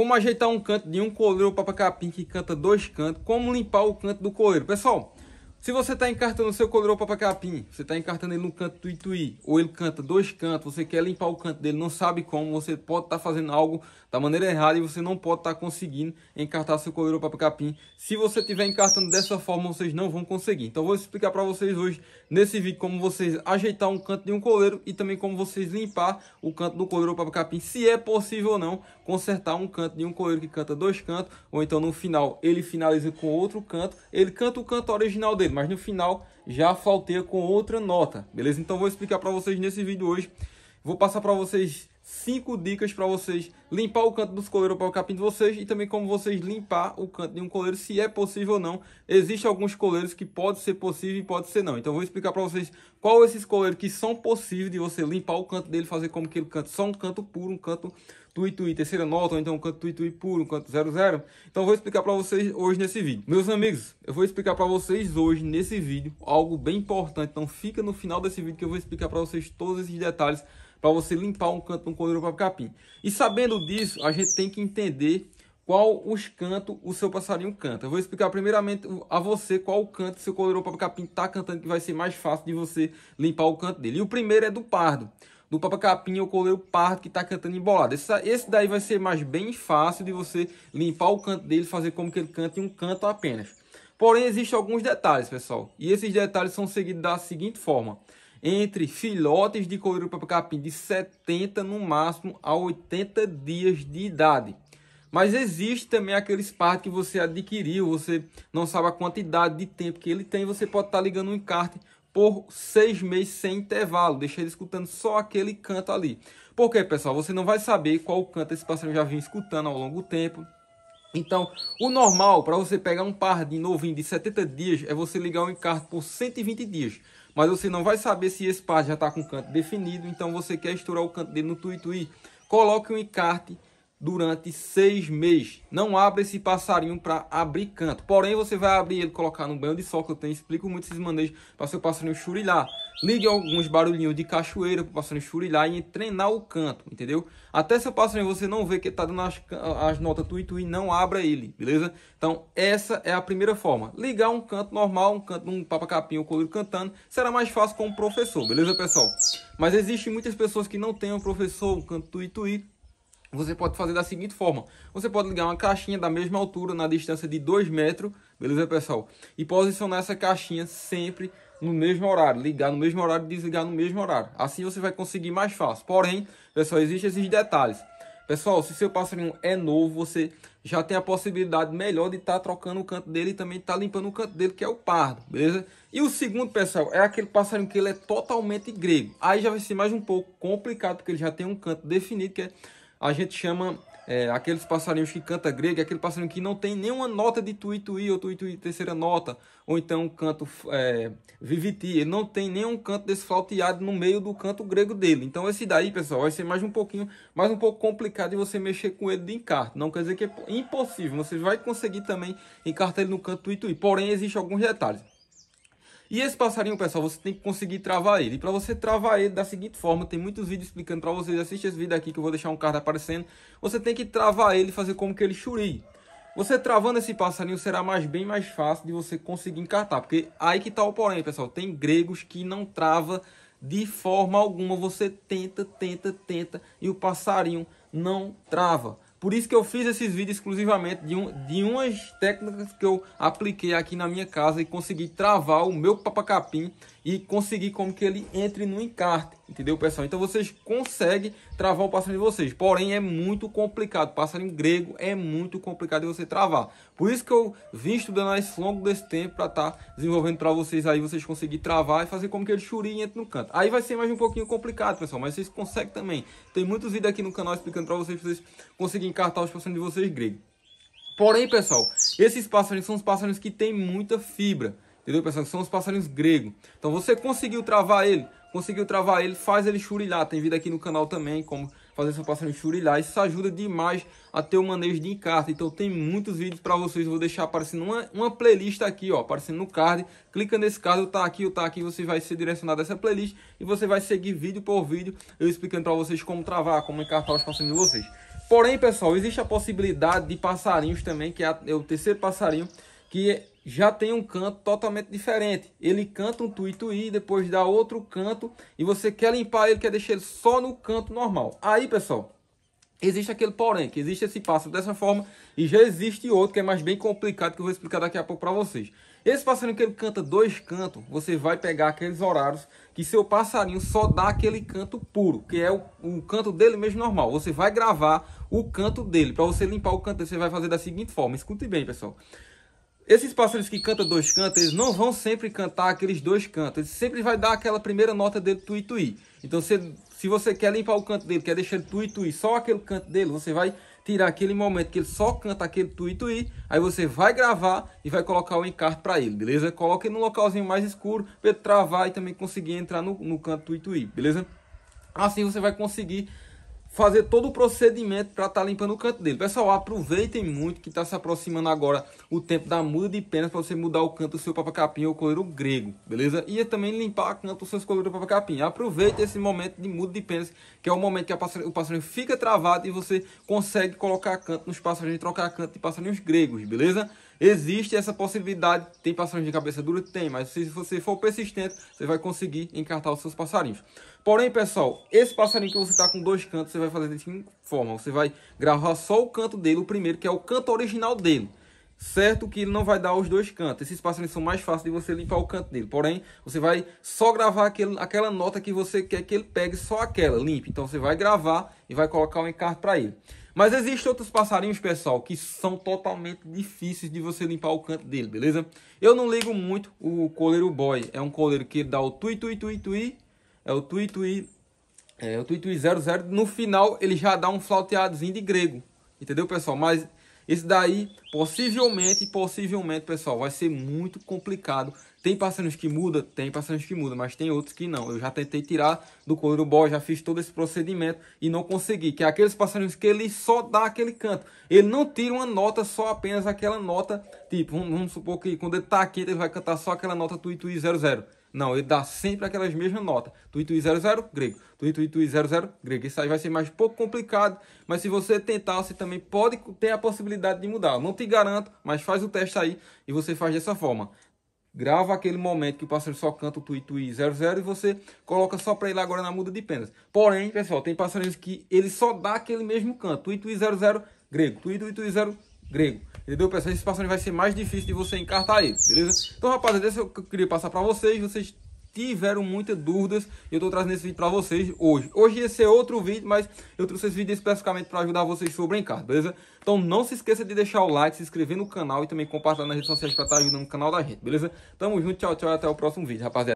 como ajeitar um canto de um coleiro papacapim que canta dois cantos, como limpar o canto do coleiro. Pessoal, se você está encartando o seu colorô capim, você está encartando ele no canto do ou ele canta dois cantos, você quer limpar o canto dele, não sabe como, você pode estar tá fazendo algo da maneira errada e você não pode estar tá conseguindo encartar seu colorô capim. Se você estiver encartando dessa forma, vocês não vão conseguir. Então vou explicar para vocês hoje, nesse vídeo, como vocês ajeitar um canto de um coleiro e também como vocês limpar o canto do coleiro capim, se é possível ou não consertar um canto de um coleiro que canta dois cantos, ou então no final ele finaliza com outro canto, ele canta o canto original dele mas no final já faltei com outra nota, beleza? Então vou explicar para vocês nesse vídeo hoje. Vou passar para vocês cinco dicas para vocês limpar o canto dos coleiros para o capim de vocês e também como vocês limpar o canto de um coleiro, se é possível ou não. Existem alguns coleiros que pode ser possível e pode ser não. Então eu vou explicar para vocês qual esses coleiros que são possíveis de você limpar o canto dele, fazer como que ele canta só um canto puro, um canto tuitui terceira nota, ou então um canto tuitui puro, um canto zero zero Então eu vou explicar para vocês hoje nesse vídeo. Meus amigos, eu vou explicar para vocês hoje nesse vídeo algo bem importante. Então fica no final desse vídeo que eu vou explicar para vocês todos esses detalhes para você limpar um canto no um para capim. E sabendo disso, a gente tem que entender qual os cantos o seu passarinho canta. Eu vou explicar primeiramente a você qual o canto seu coleiro papacapim está cantando que vai ser mais fácil de você limpar o canto dele. E o primeiro é do pardo. Do papacapim colei o pardo que está cantando embolado. Esse, esse daí vai ser mais bem fácil de você limpar o canto dele, fazer como que ele canta em um canto apenas. Porém, existem alguns detalhes, pessoal. E esses detalhes são seguidos da seguinte forma entre filhotes de para capim de 70 no máximo a 80 dias de idade. Mas existe também aqueles partes que você adquiriu, você não sabe a quantidade de tempo que ele tem, você pode estar ligando um encarte por seis meses sem intervalo, deixa ele escutando só aquele canto ali. Porque, pessoal, você não vai saber qual canto esse passarinho já vinha escutando ao longo do tempo, então, o normal para você pegar um par de novinho de 70 dias é você ligar o encarte por 120 dias. Mas você não vai saber se esse par já está com canto definido, então você quer estourar o canto dele no tui-tui. Coloque um encarte durante seis meses. Não abra esse passarinho para abrir canto. Porém, você vai abrir ele, colocar no banho de sol que eu tenho. Explico muito esses manejos para seu passarinho churilar. Ligue alguns barulhinhos de cachoeira para o passarinho churilar e treinar o canto, entendeu? Até seu passarinho você não vê que está dando as, as notas tui-tui, não abra ele, beleza? Então, essa é a primeira forma. Ligar um canto normal, um canto, um papacapim, ou coelho cantando, será mais fácil com o professor, beleza, pessoal? Mas existem muitas pessoas que não têm um professor, um canto tui-tui, você pode fazer da seguinte forma: você pode ligar uma caixinha da mesma altura, na distância de 2 metros, beleza, pessoal? E posicionar essa caixinha sempre no mesmo horário, ligar no mesmo horário e desligar no mesmo horário. Assim você vai conseguir mais fácil. Porém, pessoal, existem esses detalhes. Pessoal, se seu passarinho é novo, você já tem a possibilidade melhor de estar tá trocando o canto dele e também estar tá limpando o canto dele, que é o pardo, beleza? E o segundo, pessoal, é aquele passarinho que ele é totalmente grego. Aí já vai ser mais um pouco complicado, porque ele já tem um canto definido, que é a gente chama é, aqueles passarinhos que canta grego, aquele passarinho que não tem nenhuma nota de tui-tui ou tui-tui terceira nota, ou então um canto é, viviti, ele não tem nenhum canto desflauteado no meio do canto grego dele. Então esse daí, pessoal, vai ser mais um pouquinho, mais um pouco complicado de você mexer com ele de encarto. Não quer dizer que é impossível, você vai conseguir também encartar ele no canto tui-tui, porém existem alguns detalhes. E esse passarinho, pessoal, você tem que conseguir travar ele. E para você travar ele da seguinte forma, tem muitos vídeos explicando para vocês. Assiste esse vídeo aqui que eu vou deixar um card aparecendo. Você tem que travar ele e fazer como que ele churie. Você travando esse passarinho será mais bem mais fácil de você conseguir encartar. Porque aí que tá o porém, pessoal. Tem gregos que não trava de forma alguma. Você tenta, tenta, tenta e o passarinho não trava. Por isso que eu fiz esses vídeos exclusivamente de, um, de umas técnicas que eu apliquei aqui na minha casa e consegui travar o meu papacapim e conseguir como que ele entre no encarte. Entendeu, pessoal? Então vocês conseguem travar o passarinho de vocês. Porém, é muito complicado. Passarinho grego é muito complicado de você travar. Por isso que eu vim estudando isso ao longo desse tempo para estar tá desenvolvendo para vocês aí, vocês conseguirem travar e fazer como que ele churinha e entre no canto. Aí vai ser mais um pouquinho complicado, pessoal, mas vocês conseguem também. Tem muitos vídeos aqui no canal explicando para vocês, vocês conseguirem encartar os passarinhos de vocês grego. Porém, pessoal, esses passarinhos são os passarinhos que têm muita fibra. Entendeu, pessoal? são os passarinhos grego. Então, você conseguiu travar ele, conseguiu travar ele, faz ele churilhar. Tem vídeo aqui no canal também como fazer essa passagem churilhar. Isso ajuda demais a ter o manejo de encarta. Então tem muitos vídeos para vocês. Vou deixar aparecendo uma, uma playlist aqui, ó, aparecendo no card. Clica nesse card, tá aqui, tá aqui, você vai ser direcionado a essa playlist e você vai seguir vídeo por vídeo eu explicando para vocês como travar, como encartar os passarinhos de vocês. Porém, pessoal, existe a possibilidade de passarinhos também, que é, a, é o terceiro passarinho que já tem um canto totalmente diferente. Ele canta um tui e depois dá outro canto e você quer limpar ele, quer deixar ele só no canto normal. Aí, pessoal, existe aquele porém, que existe esse passo dessa forma e já existe outro que é mais bem complicado que eu vou explicar daqui a pouco para vocês. Esse passarinho que ele canta dois cantos, você vai pegar aqueles horários que seu passarinho só dá aquele canto puro, que é o, o canto dele mesmo normal. Você vai gravar o canto dele. Para você limpar o canto, você vai fazer da seguinte forma. Escute bem, pessoal. Esses pássaros que cantam dois cantos, eles não vão sempre cantar aqueles dois cantos. Ele sempre vai dar aquela primeira nota dele tui-tui. Então, se, se você quer limpar o canto dele, quer deixar ele tui-tui, só aquele canto dele, você vai tirar aquele momento que ele só canta aquele tui-tui. Aí você vai gravar e vai colocar o encarte para ele, beleza? Coloque no localzinho mais escuro para ele travar e também conseguir entrar no, no canto tui-tui, beleza? Assim você vai conseguir fazer todo o procedimento para estar tá limpando o canto dele. Pessoal, aproveitem muito que está se aproximando agora o tempo da muda de penas para você mudar o canto do seu papacapim ou coleiro grego, beleza? E também limpar o canto dos seus coleiros papacapim. Aproveite esse momento de muda de penas, que é o momento que o passarinho fica travado e você consegue colocar canto nos passarinhos, trocar canto de passarinhos gregos, beleza? Existe essa possibilidade, tem passarinho de cabeça dura? Tem, mas se você for persistente, você vai conseguir encartar os seus passarinhos. Porém, pessoal, esse passarinho que você está com dois cantos, você vai fazer de forma. Você vai gravar só o canto dele, o primeiro, que é o canto original dele. Certo que ele não vai dar os dois cantos. Esses passarinhos são mais fáceis de você limpar o canto dele. Porém, você vai só gravar aquele, aquela nota que você quer que ele pegue, só aquela, limpa. Então você vai gravar e vai colocar o um encarte para ele. Mas existem outros passarinhos, pessoal, que são totalmente difíceis de você limpar o canto dele, beleza? Eu não ligo muito o coleiro boy. É um coleiro que dá o tui, tui, tui, tui. É o tui, tui. É o tui, tui 00. No final, ele já dá um flauteadozinho de grego. Entendeu, pessoal? Mas esse daí, possivelmente, possivelmente, pessoal, vai ser muito complicado. Tem passarinhos que muda, tem passarinhos que muda, mas tem outros que não. Eu já tentei tirar do couro bó, já fiz todo esse procedimento e não consegui. Que é aqueles passarinhos que ele só dá aquele canto. Ele não tira uma nota, só apenas aquela nota. Tipo, vamos, supor que quando ele tá aqui, ele vai cantar só aquela nota tui tui zero zero. Não, ele dá sempre aquelas mesmas notas. Tuitui 00, grego. Tuitui 00, grego. Isso aí vai ser mais pouco complicado, mas se você tentar, você também pode ter a possibilidade de mudar. não te garanto, mas faz o teste aí e você faz dessa forma. Grava aquele momento que o parceiro só canta o tuitui 00 e você coloca só para ele agora na muda de penas. Porém, pessoal, tem parceiros que ele só dá aquele mesmo canto. Tuitui 00, grego. Tuitui 00, grego. Entendeu, pessoal? Esse espaço vai ser mais difícil de você encartar aí, beleza? Então, rapaziada, esse é o que eu queria passar para vocês. Vocês tiveram muitas dúvidas eu estou trazendo esse vídeo para vocês hoje. Hoje ia ser outro vídeo, mas eu trouxe esse vídeo especificamente para ajudar vocês sobre encarar, beleza? Então não se esqueça de deixar o like, se inscrever no canal e também compartilhar nas redes sociais para estar tá ajudando o canal da gente, beleza? Tamo junto, tchau, tchau e até o próximo vídeo, rapaziada.